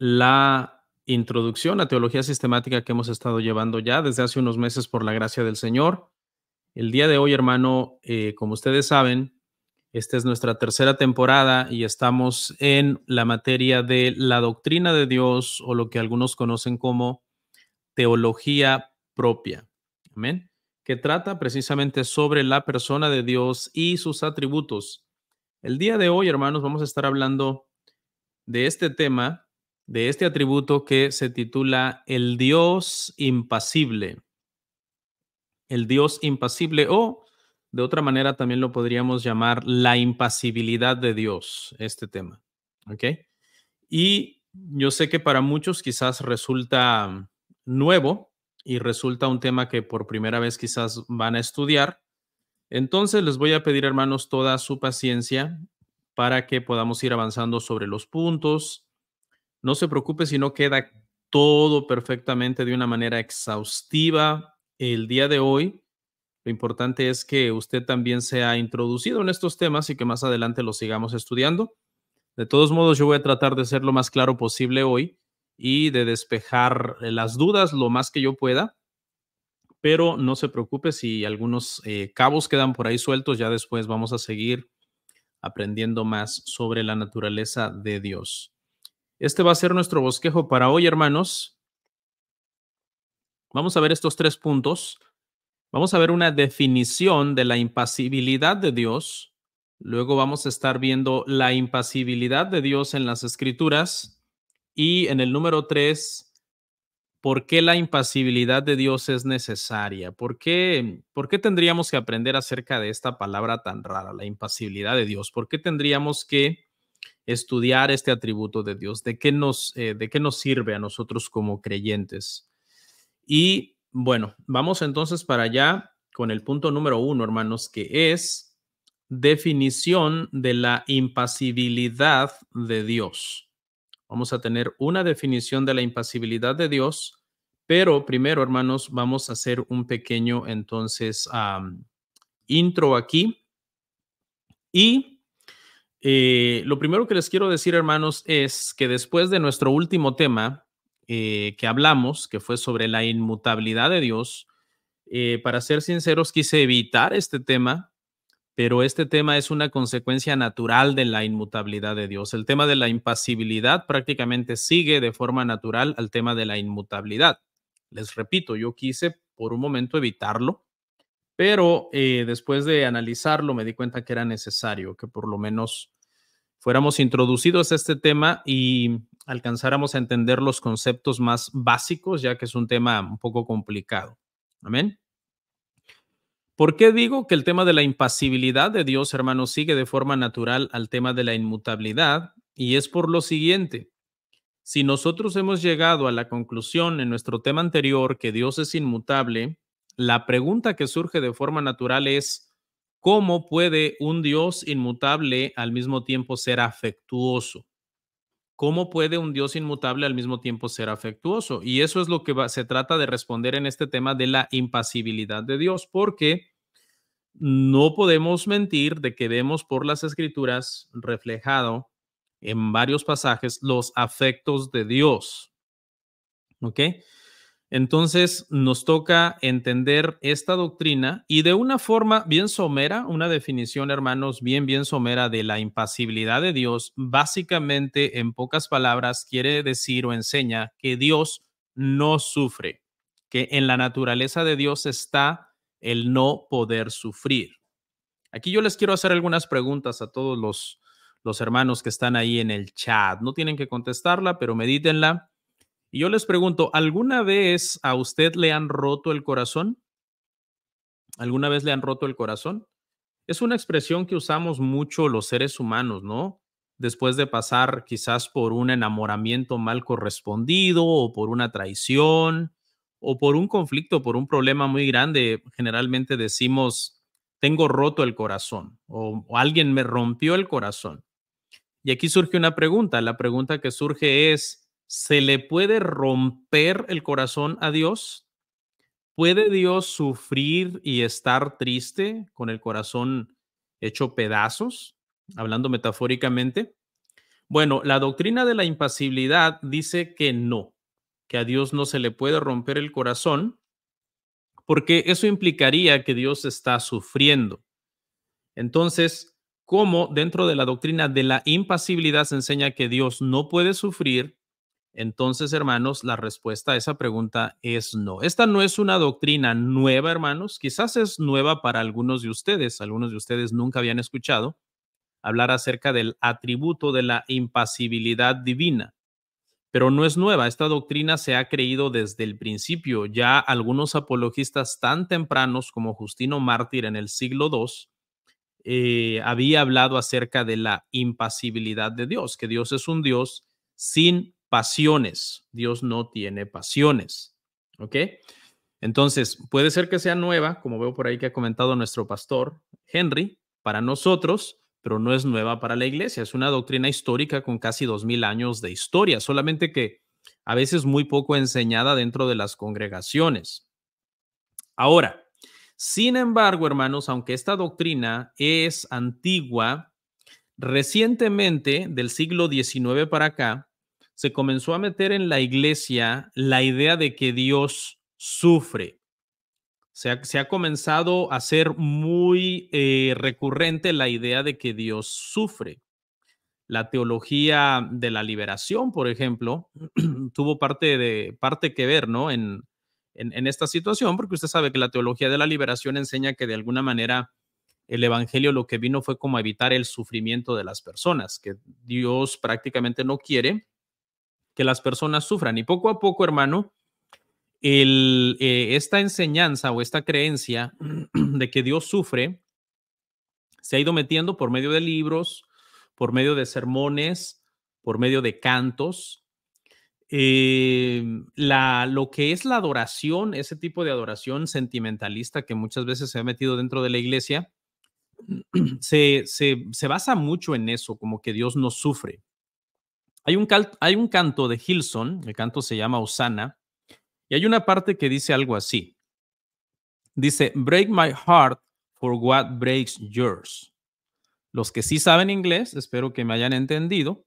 la introducción a teología sistemática que hemos estado llevando ya desde hace unos meses por la gracia del Señor. El día de hoy, hermano, eh, como ustedes saben, esta es nuestra tercera temporada y estamos en la materia de la doctrina de Dios o lo que algunos conocen como teología propia. Amén. Que trata precisamente sobre la persona de Dios y sus atributos. El día de hoy, hermanos, vamos a estar hablando de este tema de este atributo que se titula El Dios impasible. El Dios impasible o de otra manera también lo podríamos llamar la impasibilidad de Dios, este tema. ¿Ok? Y yo sé que para muchos quizás resulta nuevo y resulta un tema que por primera vez quizás van a estudiar. Entonces les voy a pedir, hermanos, toda su paciencia para que podamos ir avanzando sobre los puntos no se preocupe si no queda todo perfectamente de una manera exhaustiva el día de hoy. Lo importante es que usted también se ha introducido en estos temas y que más adelante los sigamos estudiando. De todos modos, yo voy a tratar de ser lo más claro posible hoy y de despejar eh, las dudas lo más que yo pueda. Pero no se preocupe si algunos eh, cabos quedan por ahí sueltos, ya después vamos a seguir aprendiendo más sobre la naturaleza de Dios. Este va a ser nuestro bosquejo para hoy, hermanos. Vamos a ver estos tres puntos. Vamos a ver una definición de la impasibilidad de Dios. Luego vamos a estar viendo la impasibilidad de Dios en las escrituras. Y en el número tres, ¿por qué la impasibilidad de Dios es necesaria? ¿Por qué, ¿Por qué tendríamos que aprender acerca de esta palabra tan rara, la impasibilidad de Dios? ¿Por qué tendríamos que estudiar este atributo de Dios, de qué nos, eh, de qué nos sirve a nosotros como creyentes. Y bueno, vamos entonces para allá con el punto número uno, hermanos, que es definición de la impasibilidad de Dios. Vamos a tener una definición de la impasibilidad de Dios, pero primero, hermanos, vamos a hacer un pequeño entonces intro aquí y eh, lo primero que les quiero decir, hermanos, es que después de nuestro último tema eh, que hablamos, que fue sobre la inmutabilidad de Dios, eh, para ser sinceros, quise evitar este tema, pero este tema es una consecuencia natural de la inmutabilidad de Dios. El tema de la impasibilidad prácticamente sigue de forma natural al tema de la inmutabilidad. Les repito, yo quise por un momento evitarlo pero eh, después de analizarlo me di cuenta que era necesario que por lo menos fuéramos introducidos a este tema y alcanzáramos a entender los conceptos más básicos, ya que es un tema un poco complicado. Amén. ¿Por qué digo que el tema de la impasibilidad de Dios, hermano, sigue de forma natural al tema de la inmutabilidad? Y es por lo siguiente. Si nosotros hemos llegado a la conclusión en nuestro tema anterior que Dios es inmutable, la pregunta que surge de forma natural es, ¿cómo puede un Dios inmutable al mismo tiempo ser afectuoso? ¿Cómo puede un Dios inmutable al mismo tiempo ser afectuoso? Y eso es lo que se trata de responder en este tema de la impasibilidad de Dios, porque no podemos mentir de que vemos por las escrituras reflejado en varios pasajes los afectos de Dios. ¿Ok? Entonces nos toca entender esta doctrina y de una forma bien somera, una definición, hermanos, bien, bien somera de la impasibilidad de Dios, básicamente, en pocas palabras, quiere decir o enseña que Dios no sufre, que en la naturaleza de Dios está el no poder sufrir. Aquí yo les quiero hacer algunas preguntas a todos los, los hermanos que están ahí en el chat. No tienen que contestarla, pero medítenla y yo les pregunto, ¿alguna vez a usted le han roto el corazón? ¿Alguna vez le han roto el corazón? Es una expresión que usamos mucho los seres humanos, ¿no? Después de pasar quizás por un enamoramiento mal correspondido o por una traición o por un conflicto, por un problema muy grande, generalmente decimos, tengo roto el corazón o, alguien me rompió el corazón. Y aquí surge una pregunta. La pregunta que surge es, ¿Se le puede romper el corazón a Dios? ¿Puede Dios sufrir y estar triste con el corazón hecho pedazos? Hablando metafóricamente. Bueno, la doctrina de la impasibilidad dice que no, que a Dios no se le puede romper el corazón, porque eso implicaría que Dios está sufriendo. Entonces, ¿cómo dentro de la doctrina de la impasibilidad se enseña que Dios no puede sufrir entonces, hermanos, la respuesta a esa pregunta es no. Esta no es una doctrina nueva, hermanos. Quizás es nueva para algunos de ustedes. Algunos de ustedes nunca habían escuchado hablar acerca del atributo de la impasibilidad divina. Pero no es nueva. Esta doctrina se ha creído desde el principio. Ya algunos apologistas tan tempranos como Justino Mártir en el siglo II eh, había hablado acerca de la impasibilidad de Dios, que Dios es un Dios sin pasiones. Dios no tiene pasiones. ¿Ok? Entonces, puede ser que sea nueva, como veo por ahí que ha comentado nuestro pastor Henry, para nosotros, pero no es nueva para la iglesia. Es una doctrina histórica con casi dos mil años de historia, solamente que a veces muy poco enseñada dentro de las congregaciones. Ahora, sin embargo, hermanos, aunque esta doctrina es antigua, recientemente, del siglo XIX para acá, se comenzó a meter en la iglesia la idea de que Dios sufre. Se ha, comenzado a ser muy eh, recurrente la idea de que Dios sufre. La teología de la liberación, por ejemplo, tuvo parte, de, parte que ver ¿no? En, en, en, esta situación, porque usted sabe que la teología de la liberación enseña que de alguna manera el Evangelio lo que vino fue como evitar el sufrimiento de las personas, que Dios prácticamente no quiere que las personas sufran. Y poco a poco, hermano, eh, esta enseñanza o esta creencia de que Dios sufre se ha ido metiendo por medio de libros, por medio de sermones, por medio de cantos. Em, la, lo que es la adoración, ese tipo de adoración sentimentalista que muchas veces se ha metido dentro de la iglesia, se basa mucho en eso, como que Dios no sufre. Hay un, canto de Hilson, el canto se llama Osana, y hay una parte que dice algo así. Dice, break my heart for what breaks yours. Los que sí saben inglés, espero que me hayan entendido,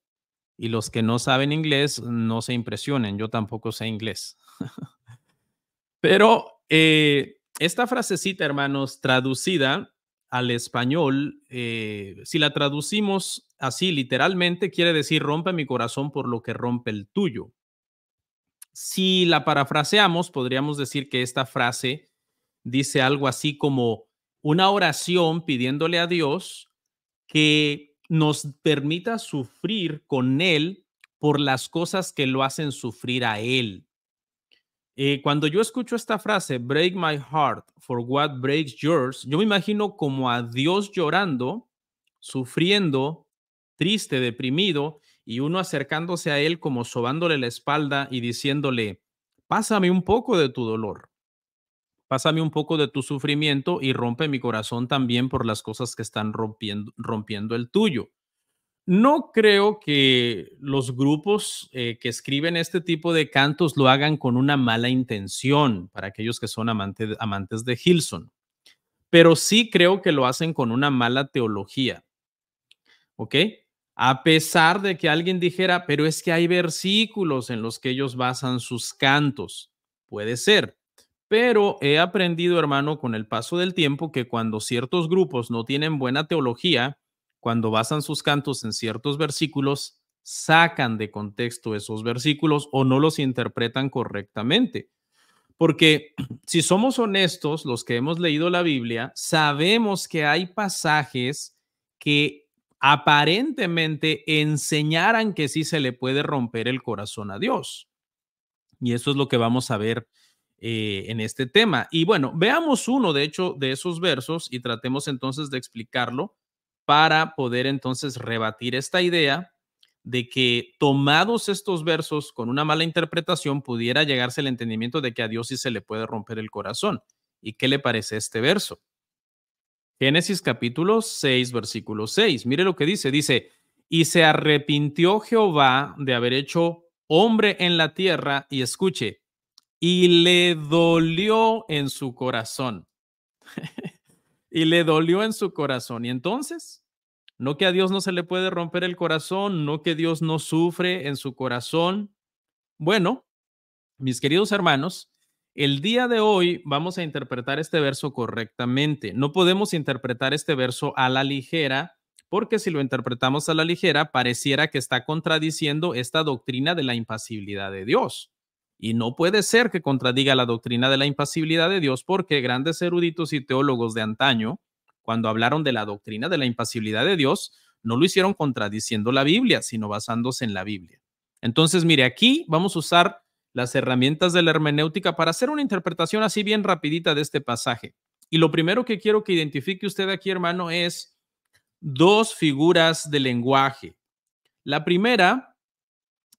y los que no saben inglés, no se impresionen, yo tampoco sé inglés. Pero eh, esta frasecita, hermanos, traducida al español, eh, si la traducimos así literalmente, quiere decir rompe mi corazón por lo que rompe el tuyo. Si la parafraseamos, podríamos decir que esta frase dice algo así como una oración pidiéndole a Dios que nos permita sufrir con Él por las cosas que lo hacen sufrir a Él. Eh, cuando yo escucho esta frase, break my heart for what breaks yours, yo me imagino como a Dios llorando, sufriendo, triste, deprimido, y uno acercándose a Él como sobándole la espalda y diciéndole, pásame un poco de tu dolor, pásame un poco de tu sufrimiento y rompe mi corazón también por las cosas que están rompiendo, rompiendo el tuyo. No creo que los grupos eh, que escriben este tipo de cantos lo hagan con una mala intención para aquellos que son amantes de Gilson, pero sí creo que lo hacen con una mala teología. ¿Ok? A pesar de que alguien dijera, pero es que hay versículos en los que ellos basan sus cantos. Puede ser, pero he aprendido, hermano, con el paso del tiempo que cuando ciertos grupos no tienen buena teología, cuando basan sus cantos en ciertos versículos, sacan de contexto esos versículos o no los interpretan correctamente. Porque si somos honestos, los que hemos leído la Biblia, sabemos que hay pasajes que aparentemente enseñaran que sí se le puede romper el corazón a Dios. Y eso es lo que vamos a ver eh, en este tema. Y bueno, veamos uno, de hecho, de esos versos y tratemos entonces de explicarlo para poder entonces rebatir esta idea de que tomados estos versos con una mala interpretación pudiera llegarse el entendimiento de que a Dios sí se le puede romper el corazón. ¿Y qué le parece este verso? Génesis capítulo 6, versículo 6. Mire lo que dice. Dice, y se arrepintió Jehová de haber hecho hombre en la tierra y escuche, y le dolió en su corazón. y le dolió en su corazón. Y entonces, no que a Dios no se le puede romper el corazón, no que Dios no sufre en su corazón. Bueno, mis queridos hermanos, el día de hoy vamos a interpretar este verso correctamente. No podemos interpretar este verso a la ligera, porque si lo interpretamos a la ligera, pareciera que está contradiciendo esta doctrina de la impasibilidad de Dios. Y no puede ser que contradiga la doctrina de la impasibilidad de Dios porque grandes eruditos y teólogos de antaño, cuando hablaron de la doctrina de la impasibilidad de Dios, no lo hicieron contradiciendo la Biblia, sino basándose en la Biblia. Entonces, mire, aquí vamos a usar las herramientas de la hermenéutica para hacer una interpretación así bien rapidita de este pasaje. Y lo primero que quiero que identifique usted aquí, hermano, es dos figuras de lenguaje. La primera,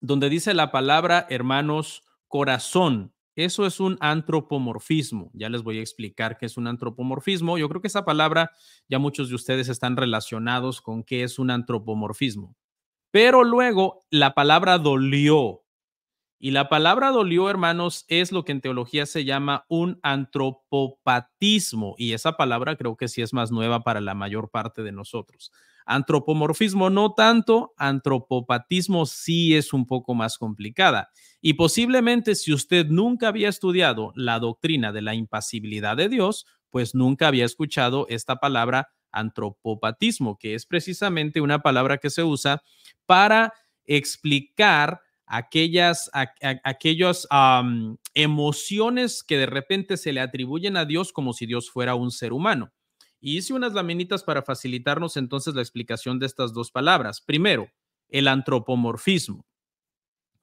donde dice la palabra hermanos corazón. Eso es un antropomorfismo. Ya les voy a explicar qué es un antropomorfismo. Yo creo que esa palabra ya muchos de ustedes están relacionados con qué es un antropomorfismo. Pero luego la palabra dolió. Y la palabra dolió, hermanos, es lo que en teología se llama un antropopatismo. Y esa palabra creo que sí es más nueva para la mayor parte de nosotros. Antropomorfismo no tanto, antropopatismo sí es un poco más complicada. Y posiblemente si usted nunca había estudiado la doctrina de la impasibilidad de Dios, pues nunca había escuchado esta palabra antropopatismo, que es precisamente una palabra que se usa para explicar aquellas, emociones que de repente se le atribuyen a Dios como si Dios fuera un ser humano. Y hice unas laminitas para facilitarnos entonces la explicación de estas dos palabras. Primero, el antropomorfismo.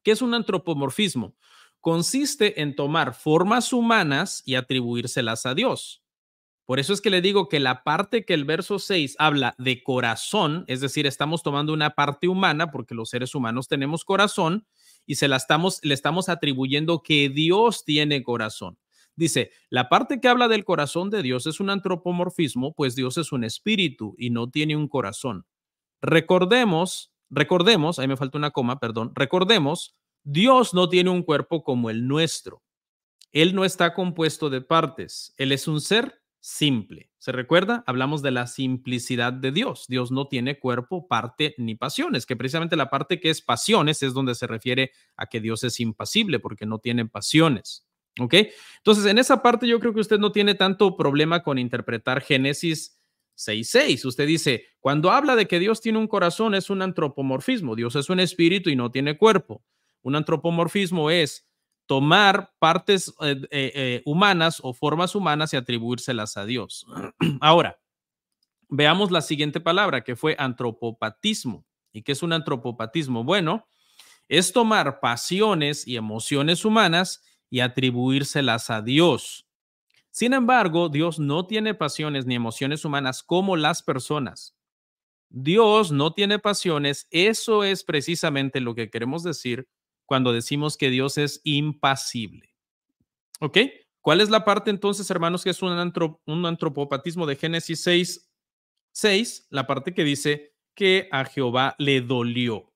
¿Qué es un antropomorfismo? Consiste en tomar formas humanas y atribuírselas a Dios. Por eso es que le digo que la parte que el verso 6 habla de corazón, es decir, estamos tomando una parte humana porque los seres humanos tenemos corazón y se la estamos le estamos atribuyendo que Dios tiene corazón. Dice, la parte que habla del corazón de Dios es un antropomorfismo, pues Dios es un espíritu y no tiene un corazón. Recordemos, recordemos, ahí me falta una coma, perdón, recordemos, Dios no tiene un cuerpo como el nuestro. Él no está compuesto de partes, Él es un ser simple. ¿Se recuerda? Hablamos de la simplicidad de Dios. Dios no tiene cuerpo, parte ni pasiones, que precisamente la parte que es pasiones es donde se refiere a que Dios es impasible porque no tiene pasiones. ¿Ok? Entonces, en esa parte yo creo que usted no tiene tanto problema con interpretar Génesis 6.6. Usted dice, cuando habla de que Dios tiene un corazón, es un antropomorfismo. Dios es un espíritu y no tiene cuerpo. Un antropomorfismo es tomar partes eh, eh, eh, humanas o formas humanas y atribuírselas a Dios. Ahora, veamos la siguiente palabra, que fue antropopatismo. ¿Y qué es un antropopatismo? Bueno, es tomar pasiones y emociones humanas y atribuírselas a Dios. Sin embargo, Dios no tiene pasiones ni emociones humanas como las personas. Dios no tiene pasiones, eso es precisamente lo que queremos decir cuando decimos que Dios es impasible. ¿Ok? ¿Cuál es la parte entonces, hermanos, que es un, un antropopatismo de Génesis 6, 6, la parte que dice que a Jehová le dolió?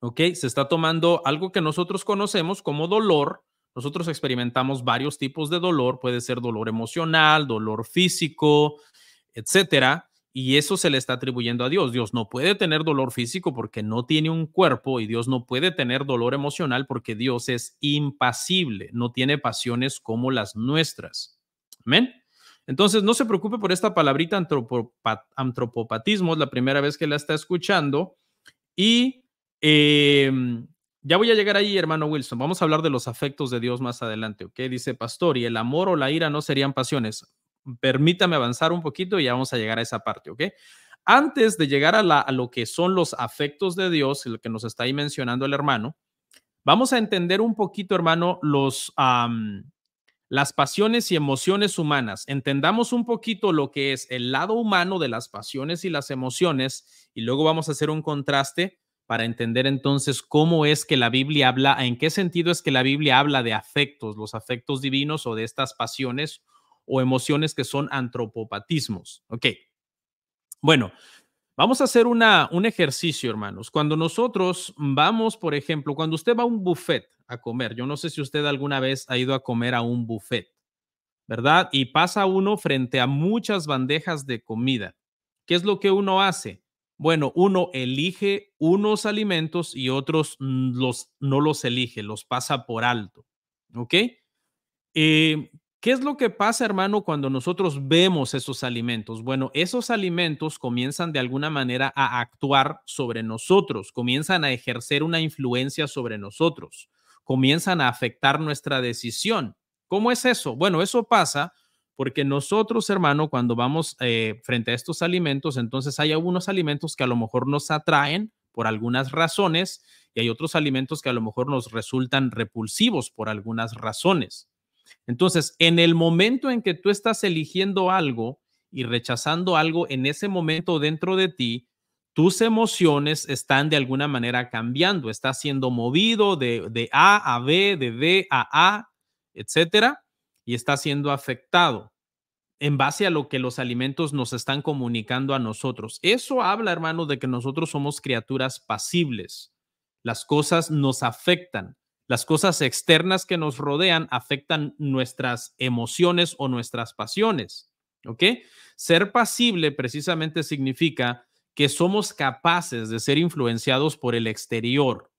¿Ok? Se está tomando algo que nosotros conocemos como dolor nosotros experimentamos varios tipos de dolor, puede ser dolor emocional, dolor físico, etcétera, y eso se le está atribuyendo a Dios. Dios no puede tener dolor físico porque no tiene un cuerpo y Dios no puede tener dolor emocional porque Dios es impasible, no tiene pasiones como las nuestras. Amén. Entonces, no se preocupe por esta palabrita antropopatismo, es la primera vez que la está escuchando. Y eh, ya voy a llegar ahí, hermano Wilson. Vamos a hablar de los afectos de Dios más adelante, ¿ok? Dice Pastor, y el amor o la ira no serían pasiones. Permítame avanzar un poquito y ya vamos a llegar a esa parte, ¿ok? Antes de llegar a, la, lo que son los afectos de Dios, lo que nos está ahí mencionando el hermano, vamos a entender un poquito, hermano, los, las pasiones y emociones humanas. Entendamos un poquito lo que es el lado humano de las pasiones y las emociones y luego vamos a hacer un contraste para entender entonces cómo es que la Biblia habla, en qué sentido es que la Biblia habla de afectos, los afectos divinos o de estas pasiones o emociones que son antropopatismos. Ok. Bueno, vamos a hacer una, un ejercicio, hermanos. Cuando nosotros vamos, por ejemplo, cuando usted va a un buffet a comer, yo no sé si usted alguna vez ha ido a comer a un buffet, ¿verdad? Y pasa uno frente a muchas bandejas de comida. ¿Qué es lo que uno hace? Bueno, uno elige unos alimentos y otros los, no los elige, los pasa por alto. ¿Ok? Eh, ¿Qué es lo que pasa, hermano, cuando nosotros vemos esos alimentos? Bueno, esos alimentos comienzan de alguna manera a actuar sobre nosotros, comienzan a ejercer una influencia sobre nosotros, comienzan a afectar nuestra decisión. ¿Cómo es eso? Bueno, eso pasa porque nosotros, hermano, cuando vamos eh, frente a estos alimentos, entonces hay algunos alimentos que a lo mejor nos atraen por algunas razones y hay otros alimentos que a lo mejor nos resultan repulsivos por algunas razones. Entonces, en el momento en que tú estás eligiendo algo y rechazando algo, en ese momento dentro de ti, tus emociones están de alguna manera cambiando, está siendo movido de, de A a B, de B a A, etcétera y está siendo afectado en base a lo que los alimentos nos están comunicando a nosotros. Eso habla, hermano, de que nosotros somos criaturas pasibles. Las cosas nos afectan. Las cosas externas que nos rodean afectan nuestras emociones o nuestras pasiones. ¿Ok? Ser pasible precisamente significa que somos capaces de ser influenciados por el exterior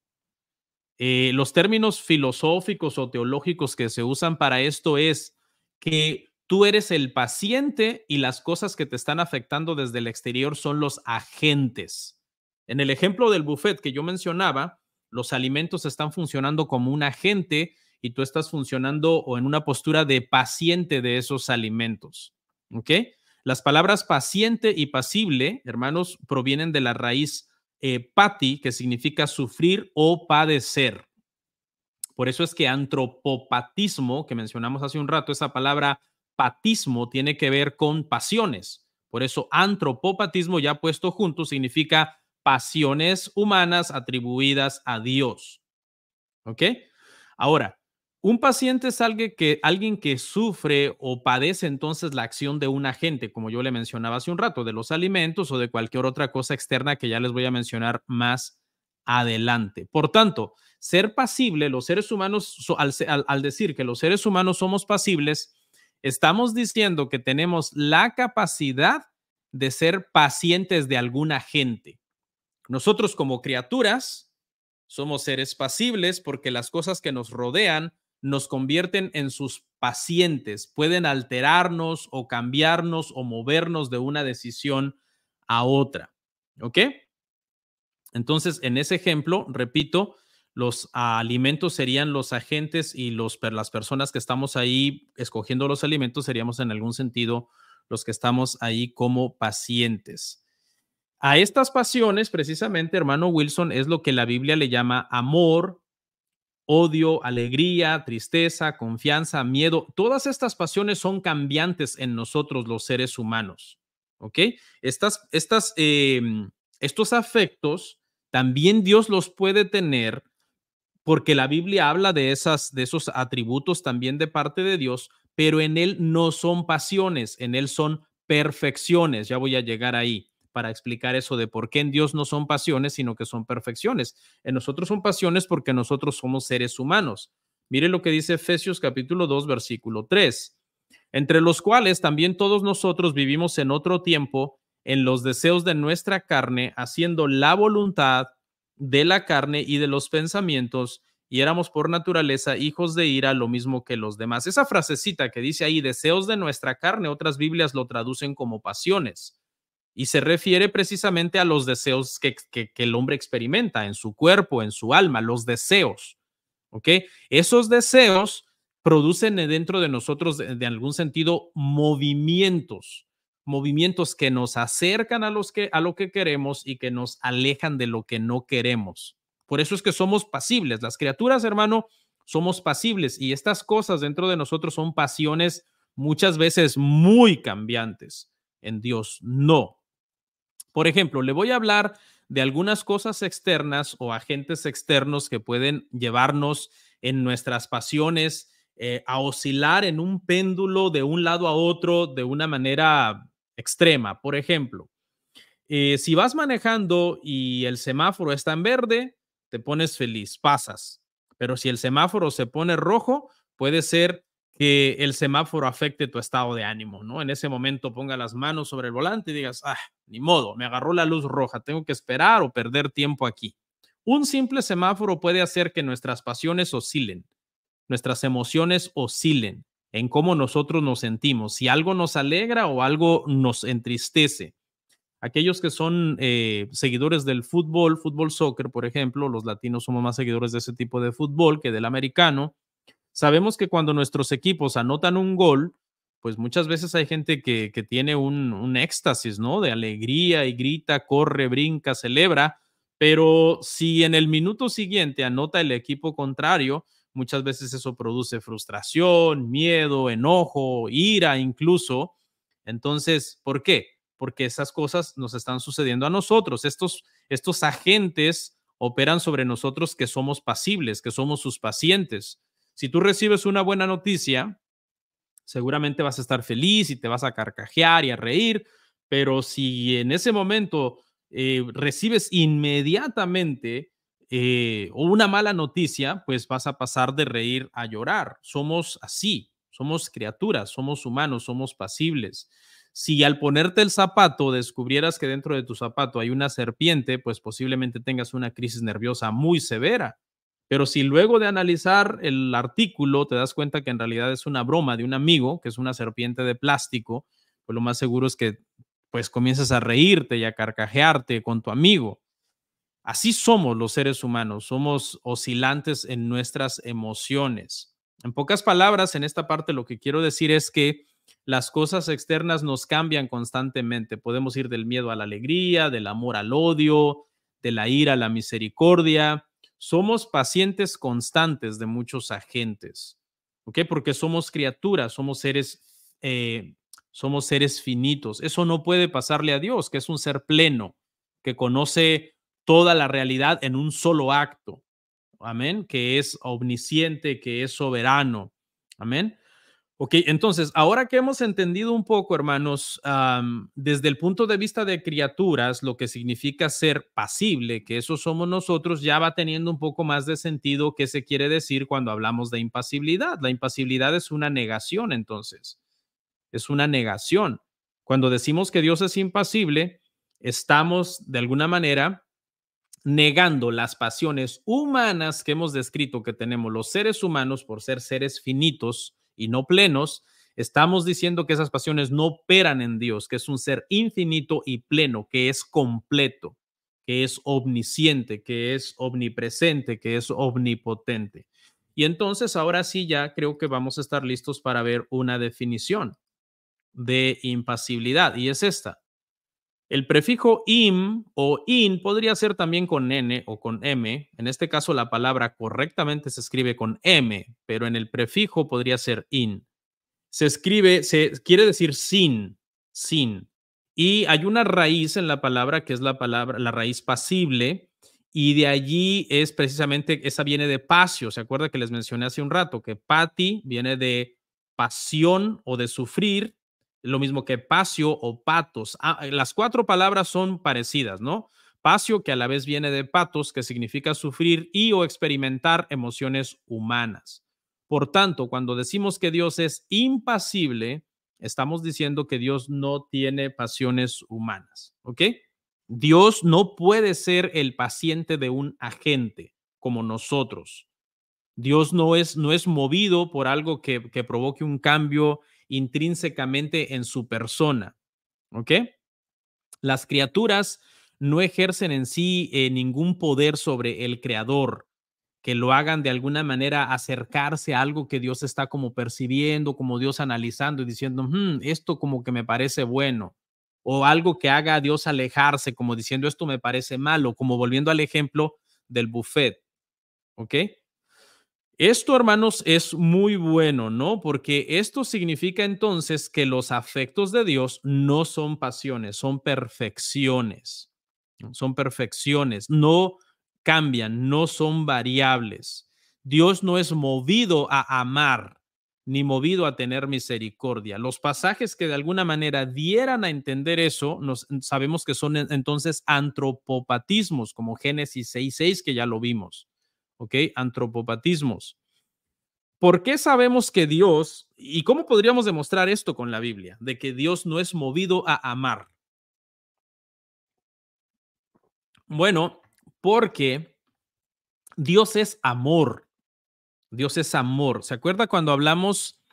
eh, los términos filosóficos o teológicos que se usan para esto es que tú eres el paciente y las cosas que te están afectando desde el exterior son los agentes. En el ejemplo del buffet que yo mencionaba, los alimentos están funcionando como un agente y tú estás funcionando o en una postura de paciente de esos alimentos. Las palabras paciente y pasible, hermanos, provienen de la raíz eh, pati, que significa sufrir o padecer. Por eso es que antropopatismo, que mencionamos hace un rato, esa palabra patismo tiene que ver con pasiones. Por eso antropopatismo ya puesto junto significa pasiones humanas atribuidas a Dios. ¿Ok? Ahora, un paciente es alguien que, sufre o padece entonces la acción de un agente, como yo le mencionaba hace un rato, de los alimentos o de cualquier otra cosa externa que ya les voy a mencionar más adelante. Por tanto, ser pasible, los seres humanos, al, al decir que los seres humanos somos pasibles, estamos diciendo que tenemos la capacidad de ser pacientes de alguna gente. Nosotros como criaturas somos seres pasibles porque las cosas que nos rodean nos convierten en sus pacientes, pueden alterarnos o cambiarnos o movernos de una decisión a otra. ¿Ok? Entonces, en ese ejemplo, repito, los alimentos serían los agentes y los, las personas que estamos ahí escogiendo los alimentos seríamos en algún sentido los que estamos ahí como pacientes. A estas pasiones, precisamente, hermano Wilson, es lo que la Biblia le llama amor, odio, alegría, tristeza, confianza, miedo. Todas estas pasiones son cambiantes en nosotros los seres humanos. ¿Ok? Estas, estas, em, estos afectos también Dios los puede tener porque la Biblia habla de, esas, de esos atributos también de parte de Dios, pero en Él no son pasiones, en Él son perfecciones. Ya voy a llegar ahí para explicar eso de por qué en Dios no son pasiones, sino que son perfecciones. En nosotros son pasiones porque nosotros somos seres humanos. Mire lo que dice Efesios capítulo 2, versículo 3, entre los cuales también todos nosotros vivimos en otro tiempo en los deseos de nuestra carne, haciendo la voluntad de la carne y de los pensamientos, y éramos por naturaleza hijos de ira, lo mismo que los demás. Esa frasecita que dice ahí, deseos de nuestra carne, otras Biblias lo traducen como pasiones y se refiere precisamente a los deseos que, el hombre experimenta en su cuerpo, en su alma, los deseos. ¿Ok? Esos deseos producen dentro de nosotros, de algún sentido, movimientos, movimientos que nos acercan a, los que, a lo que queremos y que nos alejan de lo que no queremos. Por eso es que somos pasibles. Las criaturas, hermano, somos pasibles y estas cosas dentro de nosotros son pasiones muchas veces muy cambiantes. En Dios no, por ejemplo, le voy a hablar de algunas cosas externas o agentes externos que pueden llevarnos en nuestras pasiones eh, a oscilar en un péndulo de un lado a otro de una manera extrema. Por ejemplo, eh, si vas manejando y el semáforo está en verde, te pones feliz, pasas. Pero si el semáforo se pone rojo, puede ser el semáforo afecte tu estado de ánimo, ¿no? En ese momento ponga las manos sobre el volante y digas, ah, ni modo, me agarró la luz roja, tengo que esperar o perder tiempo aquí. Un simple semáforo puede hacer que nuestras pasiones oscilen, nuestras emociones oscilen en cómo nosotros nos sentimos, si algo nos alegra o algo nos entristece. Aquellos que son eh, seguidores del fútbol, fútbol soccer, por ejemplo, los latinos somos más seguidores de ese tipo de fútbol que del americano sabemos que cuando nuestros equipos anotan un gol, pues muchas veces hay gente que, tiene un, éxtasis, ¿no? De alegría y grita, corre, brinca, celebra, pero si en el minuto siguiente anota el equipo contrario, muchas veces eso produce frustración, miedo, enojo, ira incluso. Entonces, ¿por qué? Porque esas cosas nos están sucediendo a nosotros. Estos, estos agentes operan sobre nosotros que somos pasibles, que somos sus pacientes. Si tú recibes una buena noticia, seguramente vas a estar feliz y te vas a carcajear y a reír, pero si en ese momento eh, recibes inmediatamente eh, una mala noticia, pues vas a pasar de reír a llorar. Somos así, somos criaturas, somos humanos, somos pasibles. Si al ponerte el zapato descubrieras que dentro de tu zapato hay una serpiente, pues posiblemente tengas una crisis nerviosa muy severa. Pero si luego de analizar el artículo te das cuenta que en realidad es una broma de un amigo, que es una serpiente de plástico, pues lo más seguro es que pues comienzas a reírte y a carcajearte con tu amigo. Así somos los seres humanos, somos oscilantes en nuestras emociones. En pocas palabras, en esta parte lo que quiero decir es que las cosas externas nos cambian constantemente. Podemos ir del miedo a la alegría, del amor al odio, de la ira a la misericordia somos pacientes constantes de muchos agentes, ¿ok? Porque somos criaturas, somos seres, eh, somos seres finitos. Eso no puede pasarle a Dios, que es un ser pleno, que conoce toda la realidad en un solo acto, amén, que es omnisciente, que es soberano, amén. Ok, entonces, ahora que hemos entendido un poco, hermanos, desde el punto de vista de criaturas, lo que significa ser pasible, que eso somos nosotros, ya va teniendo un poco más de sentido qué se quiere decir cuando hablamos de impasibilidad. La impasibilidad es una negación, entonces, es una negación. Cuando decimos que Dios es impasible, estamos de alguna manera negando las pasiones humanas que hemos descrito que tenemos los seres humanos por ser seres finitos y no plenos, estamos diciendo que esas pasiones no operan en Dios, que es un ser infinito y pleno, que es completo, que es omnisciente, que es omnipresente, que es omnipotente. Y entonces ahora sí ya creo que vamos a estar listos para ver una definición de impasibilidad y es esta. El prefijo im o in podría ser también con n o con m. En este caso la palabra correctamente se escribe con m, pero en el prefijo podría ser in. Se escribe, se quiere decir sin, sin. Y hay una raíz en la palabra que es la palabra, la raíz pasible, y de allí es precisamente, esa viene de pasio. ¿Se acuerda que les mencioné hace un rato que pati viene de pasión o de sufrir lo mismo que pasio o patos. Ah, eh, las cuatro palabras son parecidas, ¿no? Pasio, que a la vez viene de patos, que significa sufrir y o experimentar emociones humanas. Por tanto, cuando decimos que Dios es impasible, estamos diciendo que Dios no tiene pasiones humanas, ¿ok? Dios no puede ser el paciente de un agente como nosotros. Dios no es, no es movido por algo que, que provoque un cambio intrínsecamente en su persona. ¿Ok? Las criaturas no ejercen en sí eh, ningún poder sobre el creador que lo hagan de alguna manera acercarse a algo que Dios está como percibiendo, como Dios analizando y diciendo, mm, esto como que me parece bueno, o algo que haga a Dios alejarse, como diciendo, esto me parece malo, como volviendo al ejemplo del buffet, ¿ok? Esto, hermanos, es muy bueno, ¿no? Porque esto significa entonces que los afectos de Dios no son pasiones, son perfecciones. Son perfecciones, no cambian, no son variables. Dios no es movido a amar ni movido a tener misericordia. Los pasajes que de alguna manera dieran a entender eso, nos, sabemos que son entonces antropopatismos, como Génesis 6.6, que ya lo vimos. ¿ok? Antropopatismos. ¿Por qué sabemos que Dios, y cómo podríamos demostrar esto con la Biblia, de que Dios no es movido a amar? Bueno, porque Dios es amor. Dios es amor. ¿Se acuerda cuando hablamos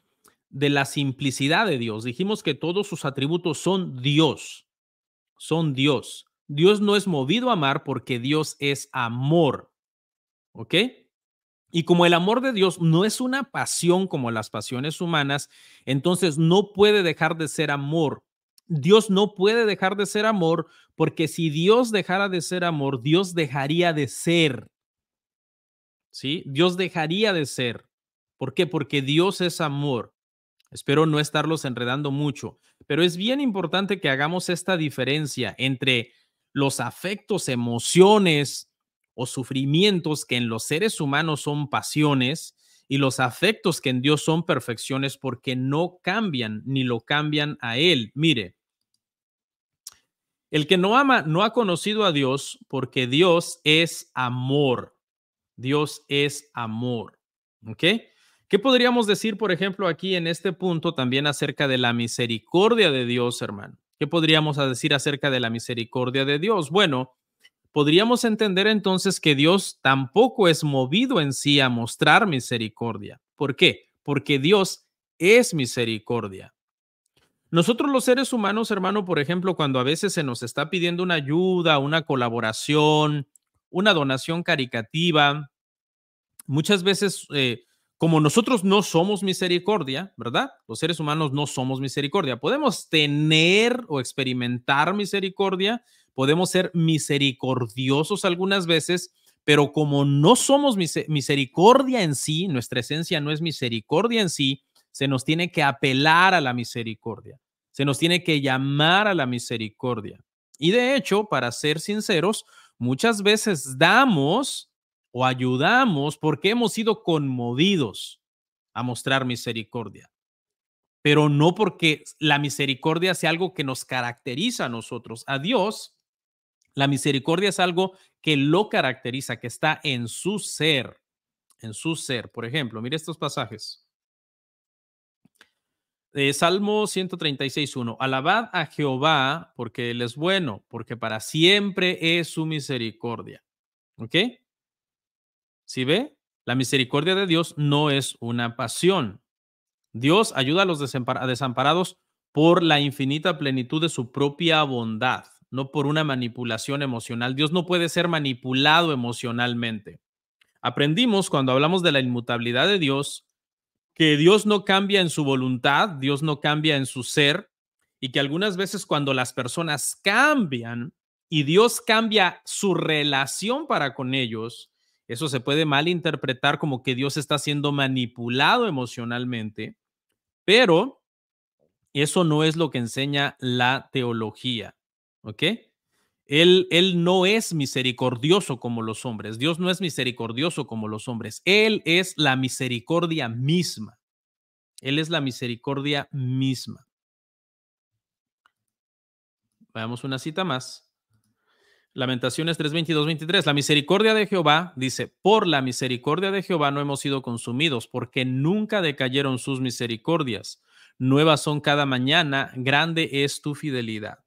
de la simplicidad de Dios? Dijimos que todos sus atributos son Dios. Son Dios. Dios no es movido a amar porque Dios es amor. ¿ok? Y como el amor de Dios no es una pasión como las pasiones humanas, entonces no puede dejar de ser amor. Dios no puede dejar de ser amor porque si Dios dejara de ser amor, Dios dejaría de ser. ¿Sí? Dios dejaría de ser. ¿Por qué? Porque Dios es amor. Espero no estarlos enredando mucho, pero es bien importante que hagamos esta diferencia entre los afectos, emociones, o sufrimientos que en los seres humanos son pasiones y los afectos que en Dios son perfecciones porque no cambian ni lo cambian a Él. Mire, el que no ama no ha conocido a Dios porque Dios es amor. Dios es amor. ¿Ok? ¿Qué podríamos decir, por ejemplo, aquí en este punto también acerca de la misericordia de Dios, hermano? ¿Qué podríamos decir acerca de la misericordia de Dios? Bueno, podríamos entender entonces que Dios tampoco es movido en sí a mostrar misericordia. ¿Por qué? Porque Dios es misericordia. Nosotros los seres humanos, hermano, por ejemplo, cuando a veces se nos está pidiendo una ayuda, una colaboración, una donación caricativa, muchas veces, eh, como nosotros no somos misericordia, ¿verdad? Los seres humanos no somos misericordia. Podemos tener o experimentar misericordia, podemos ser misericordiosos algunas veces, pero como no somos misericordia en sí, nuestra esencia no es misericordia en sí, se nos tiene que apelar a la misericordia, se nos tiene que llamar a la misericordia. Y de hecho, para ser sinceros, muchas veces damos o ayudamos porque hemos sido conmovidos a mostrar misericordia, pero no porque la misericordia sea algo que nos caracteriza a nosotros. A Dios la misericordia es algo que lo caracteriza, que está en su ser, en su ser. Por ejemplo, mire estos pasajes. Eh, Salmo 136.1. Alabad a Jehová porque Él es bueno, porque para siempre es su misericordia. ¿Ok? Si ve? La misericordia de Dios no es una pasión. Dios ayuda a los desamparados por la infinita plenitud de su propia bondad no por una manipulación emocional. Dios no puede ser manipulado emocionalmente. Aprendimos cuando hablamos de la inmutabilidad de Dios que Dios no cambia en su voluntad, Dios no cambia en su ser y que algunas veces cuando las personas cambian y Dios cambia su relación para con ellos, eso se puede malinterpretar como que Dios está siendo manipulado emocionalmente, pero eso no es lo que enseña la teología. ¿Ok? Él, él, no es misericordioso como los hombres. Dios no es misericordioso como los hombres. Él es la misericordia misma. Él es la misericordia misma. Veamos una cita más. Lamentaciones 322 23. La misericordia de Jehová dice, por la misericordia de Jehová no hemos sido consumidos, porque nunca decayeron sus misericordias. Nuevas son cada mañana, grande es tu fidelidad.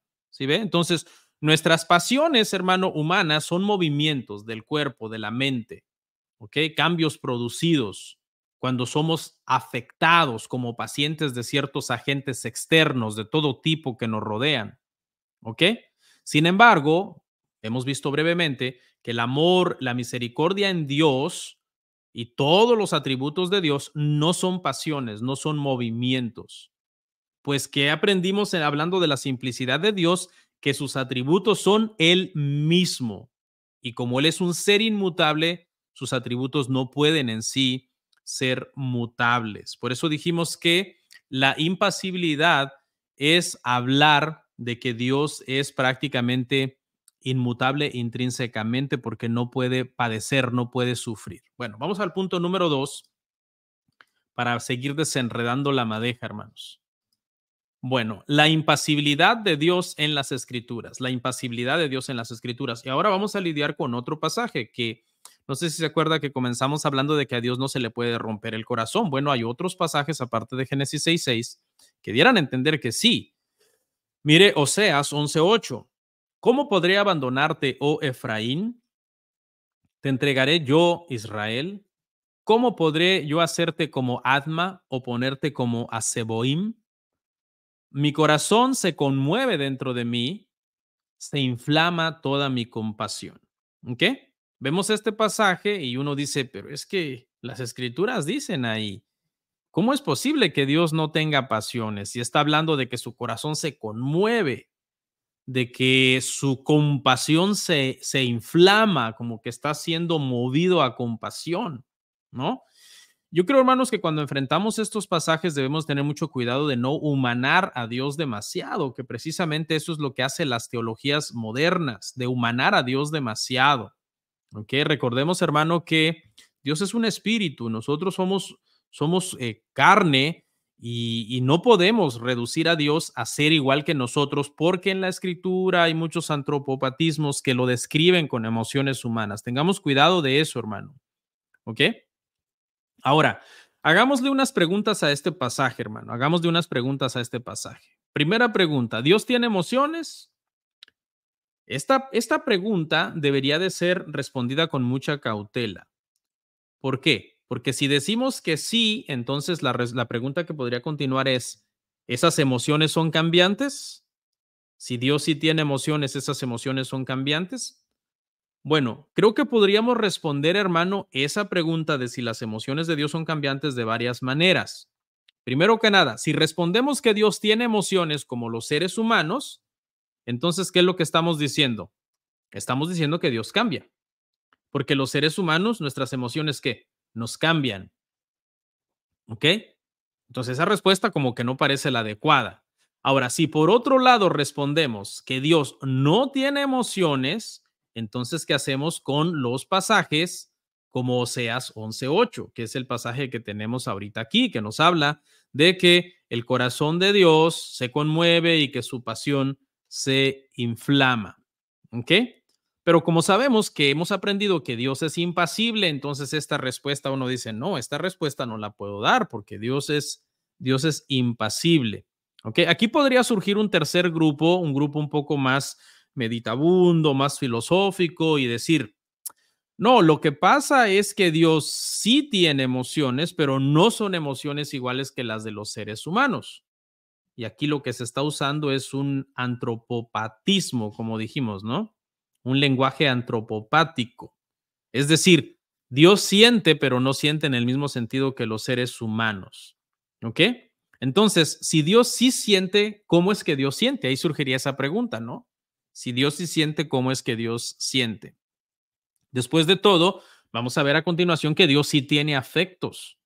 Entonces, nuestras pasiones, hermano, humanas son movimientos del cuerpo, de la mente, ¿ok? Cambios producidos cuando somos afectados como pacientes de ciertos agentes externos de todo tipo que nos rodean, ¿ok? Sin embargo, hemos visto brevemente que el amor, la misericordia en Dios y todos los atributos de Dios no son pasiones, no son movimientos, pues que aprendimos hablando de la simplicidad de Dios, que sus atributos son Él mismo. Y como Él es un ser inmutable, sus atributos no pueden en sí ser mutables. Por eso dijimos que la impasibilidad es hablar de que Dios es prácticamente inmutable intrínsecamente porque no puede padecer, no puede sufrir. Bueno, vamos al punto número dos para seguir desenredando la madeja, hermanos. Bueno, la impasibilidad de Dios en las escrituras, la impasibilidad de Dios en las escrituras. Y ahora vamos a lidiar con otro pasaje que no sé si se acuerda que comenzamos hablando de que a Dios no se le puede romper el corazón. Bueno, hay otros pasajes aparte de Génesis 6.6 que dieran a entender que sí. Mire Oseas 11.8. ¿Cómo podré abandonarte, oh Efraín? ¿Te entregaré yo, Israel? ¿Cómo podré yo hacerte como Adma o ponerte como Azeboim? Mi corazón se conmueve dentro de mí, se inflama toda mi compasión. ¿Ok? Vemos este pasaje y uno dice, pero es que las escrituras dicen ahí, ¿cómo es posible que Dios no tenga pasiones? Y está hablando de que su corazón se conmueve, de que su compasión se, se inflama, como que está siendo movido a compasión, ¿no? Yo creo, hermanos, que cuando enfrentamos estos pasajes debemos tener mucho cuidado de no humanar a Dios demasiado, que precisamente eso es lo que hacen las teologías modernas, de humanar a Dios demasiado. ¿Ok? Recordemos, hermano, que Dios es un espíritu, nosotros somos, somos eh, carne y, y, no podemos reducir a Dios a ser igual que nosotros, porque en la escritura hay muchos antropopatismos que lo describen con emociones humanas. Tengamos cuidado de eso, hermano. ¿Ok? Ahora, hagámosle unas preguntas a este pasaje, hermano. Hagámosle unas preguntas a este pasaje. Primera pregunta, ¿Dios tiene emociones? Esta, pregunta debería de ser respondida con mucha cautela. ¿Por qué? Porque si decimos que sí, entonces la, la pregunta que podría continuar es, ¿esas emociones son cambiantes? Si Dios sí tiene emociones, ¿esas emociones son cambiantes? Bueno, creo que podríamos responder, hermano, esa pregunta de si las emociones de Dios son cambiantes de varias maneras. Primero que nada, si respondemos que Dios tiene emociones como los seres humanos, entonces, ¿qué es lo que estamos diciendo? Estamos diciendo que Dios cambia. Porque los seres humanos, nuestras emociones, ¿qué? Nos cambian. ¿Ok? Entonces, esa respuesta como que no parece la adecuada. Ahora, si por otro lado respondemos que Dios no tiene emociones, entonces, ¿qué hacemos con los pasajes como Oseas 11.8, que es el pasaje que tenemos ahorita aquí, que nos habla de que el corazón de Dios se conmueve y que su pasión se inflama? ¿Ok? Pero como sabemos que hemos aprendido que Dios es impasible, entonces esta respuesta uno dice, no, esta respuesta no la puedo dar porque Dios es, Dios es impasible. ¿Ok? Aquí podría surgir un tercer grupo, un grupo un poco más meditabundo, más filosófico y decir, no, lo que pasa es que Dios sí tiene emociones, pero no son emociones iguales que las de los seres humanos. Y aquí lo que se está usando es un antropopatismo, como dijimos, ¿no? Un lenguaje antropopático. Es decir, Dios siente, pero no siente en el mismo sentido que los seres humanos. ¿Ok? Entonces, si Dios sí siente, ¿cómo es que Dios siente? Ahí surgiría esa pregunta, ¿no? Si Dios sí siente, ¿cómo es que Dios siente? Después de todo, vamos a ver a continuación que Dios sí tiene afectos.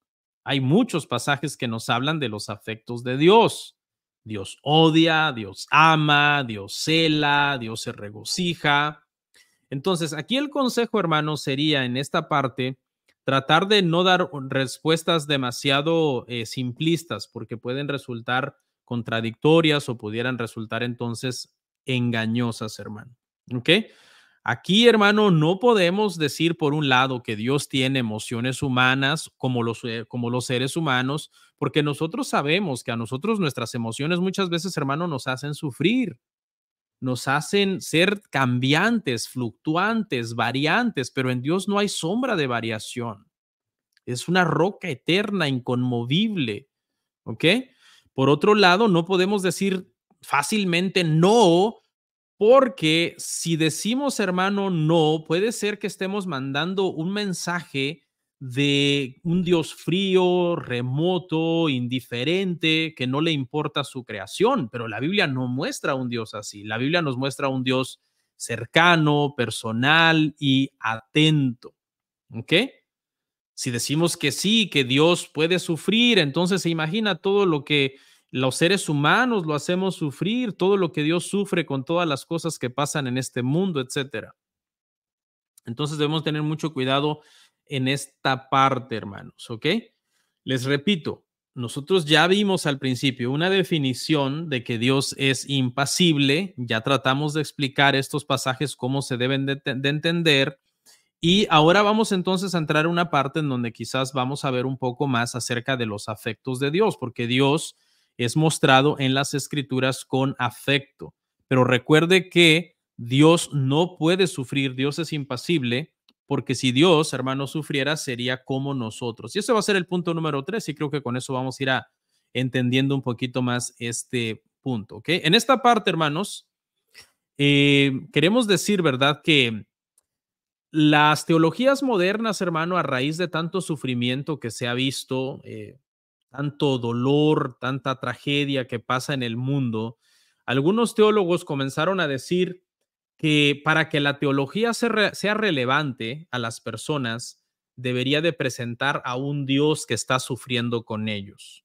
Hay muchos pasajes que nos hablan de los afectos de Dios. Dios odia, Dios ama, Dios cela, Dios se regocija. Entonces, aquí el consejo, hermano, sería en esta parte tratar de no dar respuestas demasiado eh, simplistas porque pueden resultar contradictorias o pudieran resultar entonces engañosas, hermano. ¿Ok? Aquí, hermano, no podemos decir por un lado que Dios tiene emociones humanas como los, eh, como los seres humanos, porque nosotros sabemos que a nosotros nuestras emociones muchas veces, hermano, nos hacen sufrir, nos hacen ser cambiantes, fluctuantes, variantes, pero en Dios no hay sombra de variación. Es una roca eterna, inconmovible. ¿Ok? Por otro lado, no podemos decir Fácilmente no, porque si decimos hermano no, puede ser que estemos mandando un mensaje de un Dios frío, remoto, indiferente, que no le importa su creación, pero la Biblia no muestra un Dios así. La Biblia nos muestra un Dios cercano, personal y atento. ¿Ok? Si decimos que sí, que Dios puede sufrir, entonces se imagina todo lo que los seres humanos lo hacemos sufrir, todo lo que Dios sufre con todas las cosas que pasan en este mundo, etc. Entonces debemos tener mucho cuidado en esta parte, hermanos, ¿ok? Les repito, nosotros ya vimos al principio una definición de que Dios es impasible, ya tratamos de explicar estos pasajes cómo se deben de, entender y ahora vamos entonces a entrar a una parte en donde quizás vamos a ver un poco más acerca de los afectos de Dios, porque Dios es mostrado en las escrituras con afecto. Pero recuerde que Dios no puede sufrir, Dios es impasible, porque si Dios, hermano, sufriera, sería como nosotros. Y ese va a ser el punto número tres, y creo que con eso vamos a ir a, entendiendo un poquito más este punto. ¿ok? En esta parte, hermanos, eh, queremos decir, ¿verdad?, que las teologías modernas, hermano, a raíz de tanto sufrimiento que se ha visto, eh, tanto dolor, tanta tragedia que pasa en el mundo, algunos teólogos comenzaron a decir que para que la teología sea relevante a las personas, debería de presentar a un Dios que está sufriendo con ellos.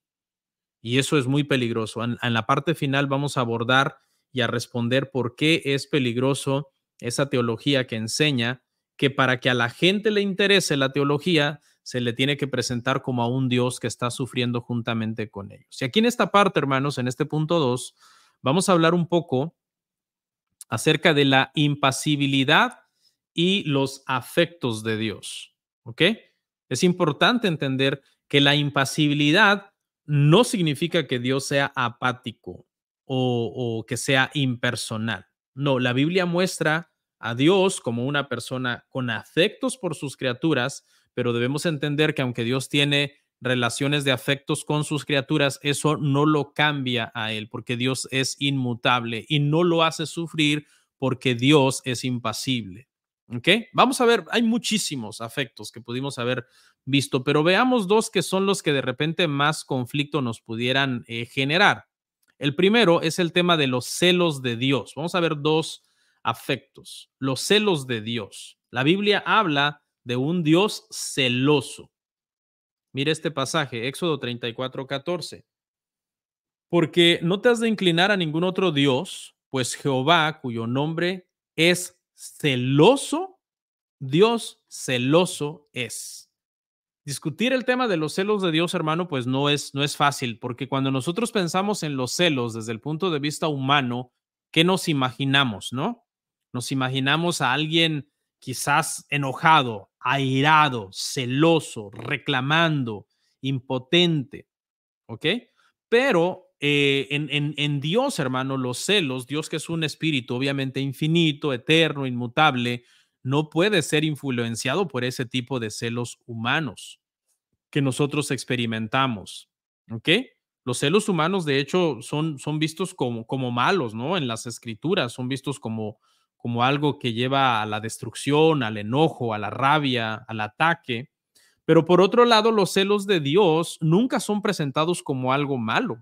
Y eso es muy peligroso. En, la parte final vamos a abordar y a responder por qué es peligroso esa teología que enseña que para que a la gente le interese la teología, se le tiene que presentar como a un Dios que está sufriendo juntamente con ellos. Y aquí en esta parte, hermanos, en este punto 2, vamos a hablar un poco acerca de la impasibilidad y los afectos de Dios. ¿Ok? Es importante entender que la impasibilidad no significa que Dios sea apático o, o que sea impersonal. No, la Biblia muestra a Dios como una persona con afectos por sus criaturas, pero debemos entender que aunque Dios tiene relaciones de afectos con sus criaturas, eso no lo cambia a Él, porque Dios es inmutable y no lo hace sufrir porque Dios es impasible. ¿Ok? Vamos a ver, hay muchísimos afectos que pudimos haber visto, pero veamos dos que son los que de repente más conflicto nos pudieran eh, generar. El primero es el tema de los celos de Dios. Vamos a ver dos afectos, los celos de Dios. La Biblia habla de un Dios celoso. Mire este pasaje, Éxodo 34, 14. Porque no te has de inclinar a ningún otro Dios, pues Jehová, cuyo nombre es celoso, Dios celoso es. Discutir el tema de los celos de Dios, hermano, pues no es, no es fácil, porque cuando nosotros pensamos en los celos desde el punto de vista humano, ¿qué nos imaginamos, no? Nos imaginamos a alguien quizás enojado, airado, celoso, reclamando, impotente, ¿ok? Pero eh, en, en, en, Dios, hermano, los celos, Dios que es un espíritu obviamente infinito, eterno, inmutable, no puede ser influenciado por ese tipo de celos humanos que nosotros experimentamos. ¿Ok? Los celos humanos, de hecho, son, son vistos como, como malos, ¿no? En las escrituras son vistos como, como algo que lleva a la destrucción, al enojo, a la rabia, al ataque. Pero por otro lado, los celos de Dios nunca son presentados como algo malo.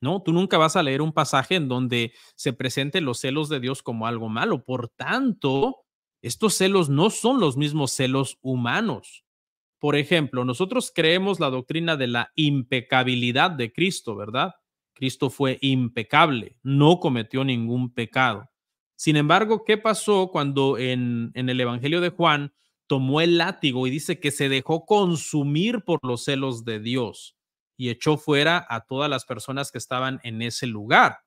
¿No? Tú nunca vas a leer un pasaje en donde se presenten los celos de Dios como algo malo. Por tanto, estos celos no son los mismos celos humanos. Por ejemplo, nosotros creemos la doctrina de la impecabilidad de Cristo, ¿verdad? Cristo fue impecable, no cometió ningún pecado. Sin embargo, ¿qué pasó cuando en, el Evangelio de Juan tomó el látigo y dice que se dejó consumir por los celos de Dios y echó fuera a todas las personas que estaban en ese lugar?